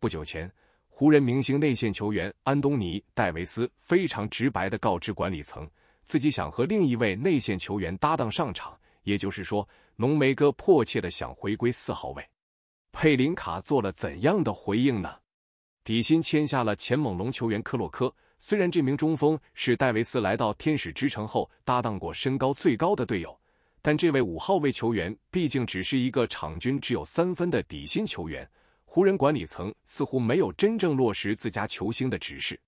不久前，湖人明星内线球员安东尼·戴维斯非常直白的告知管理层，自己想和另一位内线球员搭档上场，也就是说，浓眉哥迫切的想回归四号位。佩林卡做了怎样的回应呢？底薪签下了前猛龙球员科洛科，虽然这名中锋是戴维斯来到天使之城后搭档过身高最高的队友，但这位五号位球员毕竟只是一个场均只有三分的底薪球员。湖人管理层似乎没有真正落实自家球星的指示。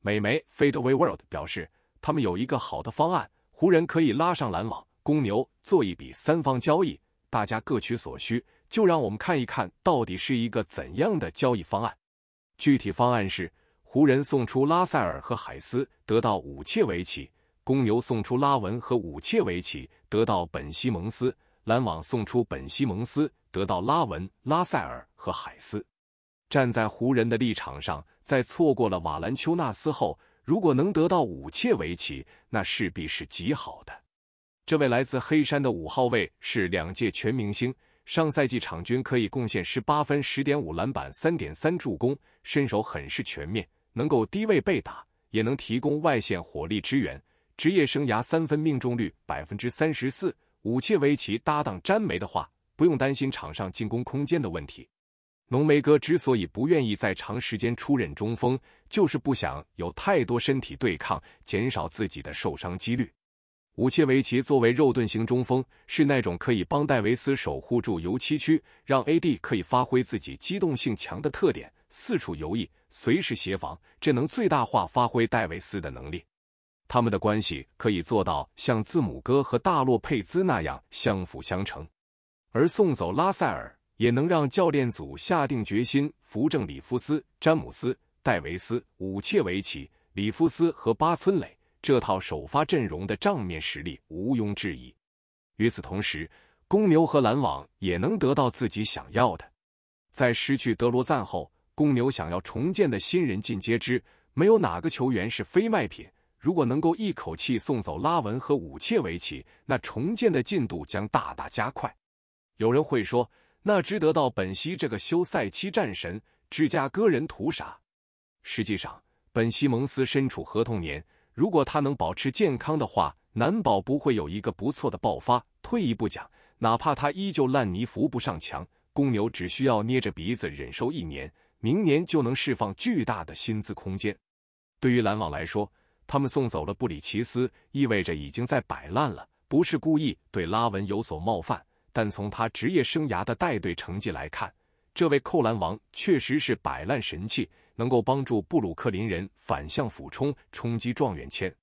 美媒《费德 r l d 表示，他们有一个好的方案：湖人可以拉上篮网、公牛做一笔三方交易，大家各取所需。就让我们看一看到底是一个怎样的交易方案。具体方案是：湖人送出拉塞尔和海斯，得到武切维奇；公牛送出拉文和武切维奇，得到本西蒙斯。篮网送出本·西蒙斯，得到拉文、拉塞尔和海斯。站在湖人的立场上，在错过了瓦兰丘纳斯后，如果能得到武切维奇，那势必是极好的。这位来自黑山的五号位是两届全明星，上赛季场均可以贡献十八分、十点五篮板、三点三助攻，身手很是全面，能够低位背打，也能提供外线火力支援。职业生涯三分命中率百分之三十四。武切维奇搭档詹梅的话，不用担心场上进攻空间的问题。浓眉哥之所以不愿意在长时间出任中锋，就是不想有太多身体对抗，减少自己的受伤几率。武切维奇作为肉盾型中锋，是那种可以帮戴维斯守护住油漆区，让 AD 可以发挥自己机动性强的特点，四处游弋，随时协防，这能最大化发挥戴维斯的能力。他们的关系可以做到像字母哥和大洛佩兹那样相辅相成，而送走拉塞尔也能让教练组下定决心扶正里夫斯、詹姆斯、戴维斯、武切维奇、里夫斯和巴村磊这套首发阵容的账面实力毋庸置疑。与此同时，公牛和篮网也能得到自己想要的。在失去德罗赞后，公牛想要重建的新人尽皆知，没有哪个球员是非卖品。如果能够一口气送走拉文和武切维奇，那重建的进度将大大加快。有人会说，那值得到本西这个休赛期战神？芝加哥人图啥？实际上，本西蒙斯身处合同年，如果他能保持健康的话，难保不会有一个不错的爆发。退一步讲，哪怕他依旧烂泥扶不上墙，公牛只需要捏着鼻子忍受一年，明年就能释放巨大的薪资空间。对于篮网来说，他们送走了布里奇斯，意味着已经在摆烂了，不是故意对拉文有所冒犯。但从他职业生涯的带队成绩来看，这位扣篮王确实是摆烂神器，能够帮助布鲁克林人反向俯冲冲击状元签。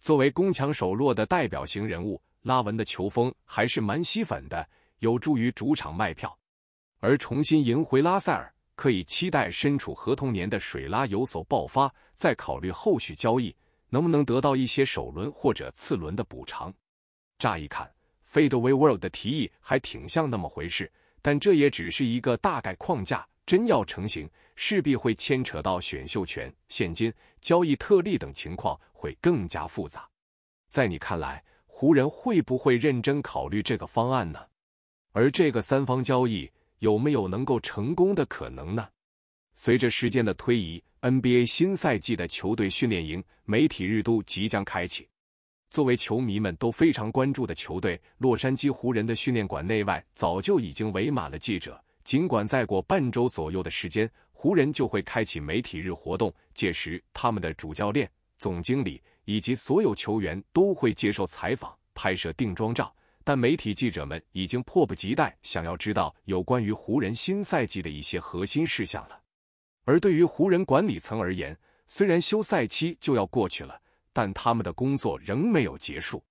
作为攻强守弱的代表型人物，拉文的球风还是蛮吸粉的，有助于主场卖票。而重新赢回拉塞尔，可以期待身处合同年的水拉有所爆发，再考虑后续交易。能不能得到一些首轮或者次轮的补偿？乍一看，费德 l 尔的提议还挺像那么回事，但这也只是一个大概框架，真要成型，势必会牵扯到选秀权、现金、交易特例等情况，会更加复杂。在你看来，湖人会不会认真考虑这个方案呢？而这个三方交易有没有能够成功的可能呢？随着时间的推移。NBA 新赛季的球队训练营媒体日都即将开启。作为球迷们都非常关注的球队，洛杉矶湖人的训练馆内外早就已经围满了记者。尽管再过半周左右的时间，湖人就会开启媒体日活动，届时他们的主教练、总经理以及所有球员都会接受采访、拍摄定妆照。但媒体记者们已经迫不及待想要知道有关于湖人新赛季的一些核心事项了。而对于湖人管理层而言，虽然休赛期就要过去了，但他们的工作仍没有结束。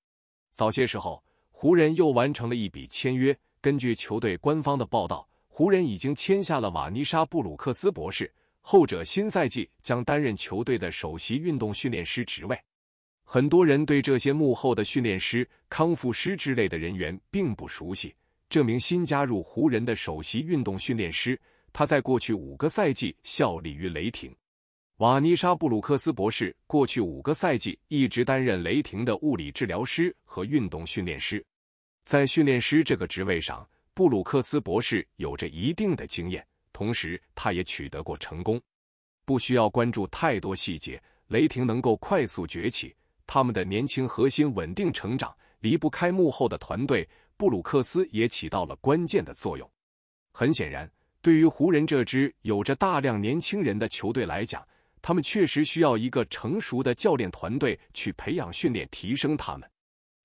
早些时候，湖人又完成了一笔签约。根据球队官方的报道，湖人已经签下了瓦尼莎·布鲁克斯博士，后者新赛季将担任球队的首席运动训练师职位。很多人对这些幕后的训练师、康复师之类的人员并不熟悉。这名新加入湖人的首席运动训练师。他在过去五个赛季效力于雷霆。瓦尼莎·布鲁克斯博士过去五个赛季一直担任雷霆的物理治疗师和运动训练师。在训练师这个职位上，布鲁克斯博士有着一定的经验，同时他也取得过成功。不需要关注太多细节，雷霆能够快速崛起，他们的年轻核心稳定成长离不开幕后的团队。布鲁克斯也起到了关键的作用。很显然。对于湖人这支有着大量年轻人的球队来讲，他们确实需要一个成熟的教练团队去培养、训练、提升他们。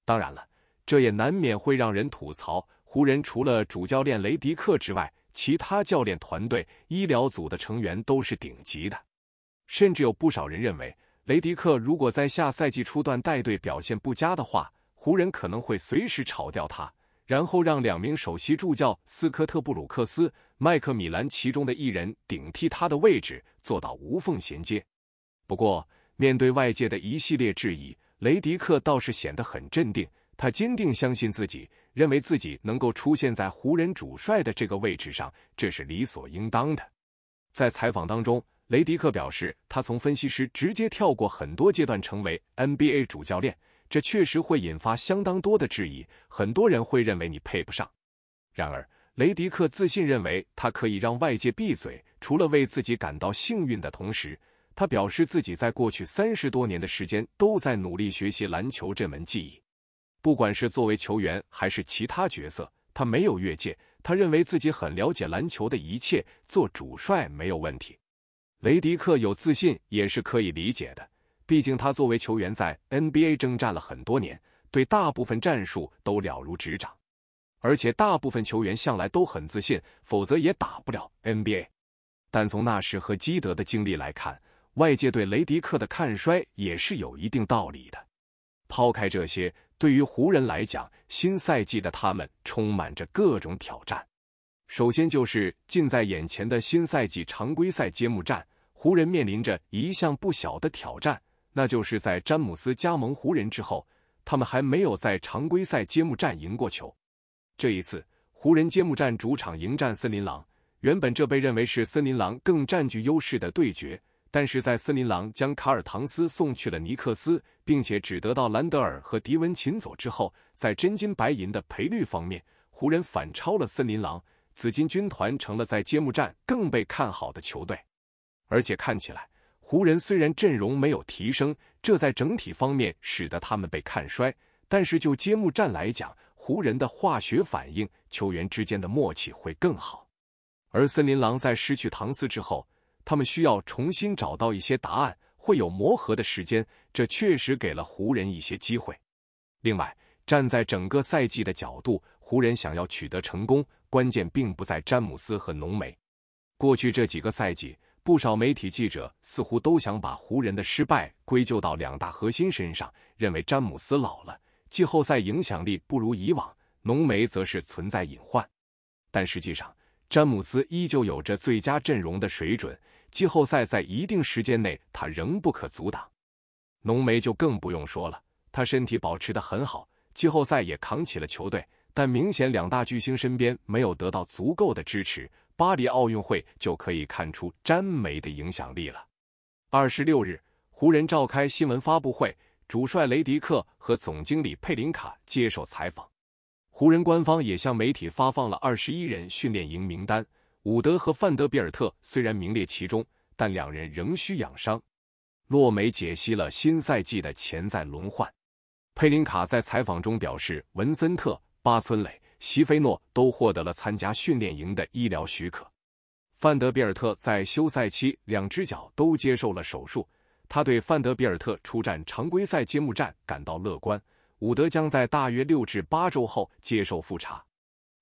当然了，这也难免会让人吐槽：湖人除了主教练雷迪克之外，其他教练团队、医疗组的成员都是顶级的。甚至有不少人认为，雷迪克如果在下赛季初段带队表现不佳的话，湖人可能会随时炒掉他。然后让两名首席助教斯科特布鲁克斯、麦克米兰其中的一人顶替他的位置，做到无缝衔接。不过，面对外界的一系列质疑，雷迪克倒是显得很镇定。他坚定相信自己，认为自己能够出现在湖人主帅的这个位置上，这是理所应当的。在采访当中，雷迪克表示，他从分析师直接跳过很多阶段，成为 NBA 主教练。这确实会引发相当多的质疑，很多人会认为你配不上。然而，雷迪克自信认为他可以让外界闭嘴。除了为自己感到幸运的同时，他表示自己在过去三十多年的时间都在努力学习篮球这门技艺。不管是作为球员还是其他角色，他没有越界。他认为自己很了解篮球的一切，做主帅没有问题。雷迪克有自信也是可以理解的。毕竟他作为球员在 NBA 征战了很多年，对大部分战术都了如指掌，而且大部分球员向来都很自信，否则也打不了 NBA。但从纳什和基德的经历来看，外界对雷迪克的看衰也是有一定道理的。抛开这些，对于湖人来讲，新赛季的他们充满着各种挑战。首先就是近在眼前的新赛季常规赛揭幕战，湖人面临着一项不小的挑战。那就是在詹姆斯加盟湖人之后，他们还没有在常规赛揭幕战赢过球。这一次，湖人揭幕战主场迎战森林狼，原本这被认为是森林狼更占据优势的对决。但是在森林狼将卡尔唐斯送去了尼克斯，并且只得到兰德尔和迪文琴佐之后，在真金白银的赔率方面，湖人反超了森林狼，紫金军团成了在揭幕战更被看好的球队，而且看起来。湖人虽然阵容没有提升，这在整体方面使得他们被看衰。但是就揭幕战来讲，湖人的化学反应、球员之间的默契会更好。而森林狼在失去唐斯之后，他们需要重新找到一些答案，会有磨合的时间。这确实给了湖人一些机会。另外，站在整个赛季的角度，湖人想要取得成功，关键并不在詹姆斯和浓眉。过去这几个赛季。不少媒体记者似乎都想把湖人的失败归咎到两大核心身上，认为詹姆斯老了，季后赛影响力不如以往；浓眉则是存在隐患。但实际上，詹姆斯依旧有着最佳阵容的水准，季后赛在一定时间内他仍不可阻挡。浓眉就更不用说了，他身体保持得很好，季后赛也扛起了球队，但明显两大巨星身边没有得到足够的支持。巴黎奥运会就可以看出詹梅的影响力了。二十六日，湖人召开新闻发布会，主帅雷迪克和总经理佩林卡接受采访。湖人官方也向媒体发放了二十一人训练营名单。伍德和范德比尔特虽然名列其中，但两人仍需养伤。洛梅解析了新赛季的潜在轮换。佩林卡在采访中表示，文森特、巴村磊。席菲诺都获得了参加训练营的医疗许可。范德比尔特在休赛期两只脚都接受了手术，他对范德比尔特出战常规赛揭幕战感到乐观。伍德将在大约六至八周后接受复查。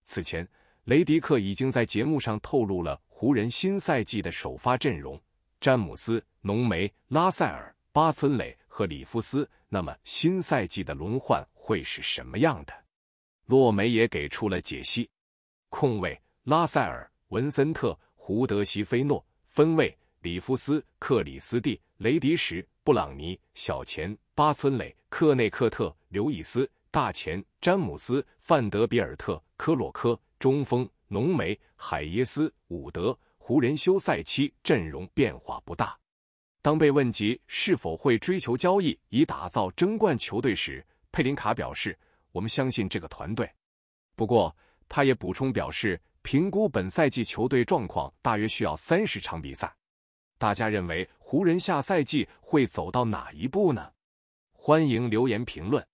此前，雷迪克已经在节目上透露了湖人新赛季的首发阵容：詹姆斯、浓眉、拉塞尔、巴村磊和里夫斯。那么，新赛季的轮换会是什么样的？洛梅也给出了解析：控卫拉塞尔、文森特、胡德、席菲诺；分卫里夫斯、克里斯蒂、雷迪什、布朗尼；小前巴村磊、克内克特、刘易斯；大前詹姆斯、范德比尔特、科洛科；中锋浓眉、海耶斯、伍德。湖人休赛期阵容变化不大。当被问及是否会追求交易以打造争冠球队时，佩林卡表示。我们相信这个团队，不过他也补充表示，评估本赛季球队状况大约需要三十场比赛。大家认为湖人下赛季会走到哪一步呢？欢迎留言评论。